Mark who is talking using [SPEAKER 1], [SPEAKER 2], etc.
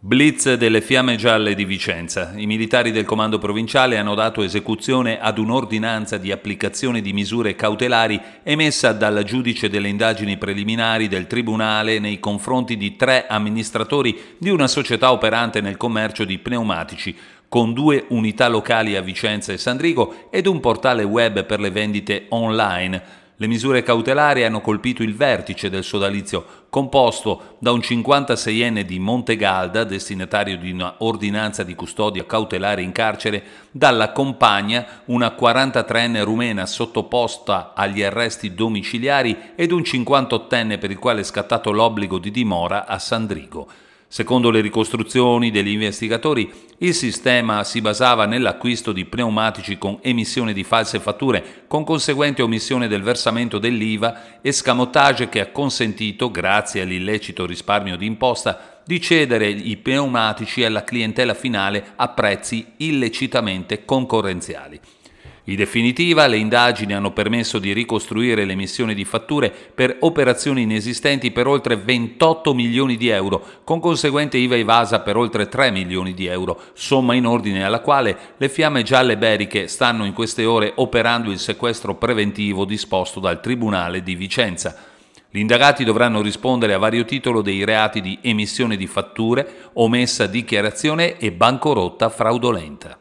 [SPEAKER 1] Blitz delle Fiamme Gialle di Vicenza. I militari del comando provinciale hanno dato esecuzione ad un'ordinanza di applicazione di misure cautelari emessa dalla giudice delle indagini preliminari del Tribunale nei confronti di tre amministratori di una società operante nel commercio di pneumatici, con due unità locali a Vicenza e Sandrigo ed un portale web per le vendite online. Le misure cautelari hanno colpito il vertice del sodalizio, composto da un 56enne di Montegalda, destinatario di una ordinanza di custodia cautelare in carcere, dalla compagna, una 43enne rumena sottoposta agli arresti domiciliari ed un 58enne per il quale è scattato l'obbligo di dimora a Sandrigo. Secondo le ricostruzioni degli investigatori, il sistema si basava nell'acquisto di pneumatici con emissione di false fatture, con conseguente omissione del versamento dell'IVA e scamotage che ha consentito, grazie all'illecito risparmio di imposta, di cedere i pneumatici alla clientela finale a prezzi illecitamente concorrenziali. In definitiva, le indagini hanno permesso di ricostruire l'emissione di fatture per operazioni inesistenti per oltre 28 milioni di euro, con conseguente IVA evasa per oltre 3 milioni di euro, somma in ordine alla quale le fiamme gialle beriche stanno in queste ore operando il sequestro preventivo disposto dal Tribunale di Vicenza. Gli indagati dovranno rispondere a vario titolo dei reati di emissione di fatture, omessa dichiarazione e bancorotta fraudolenta.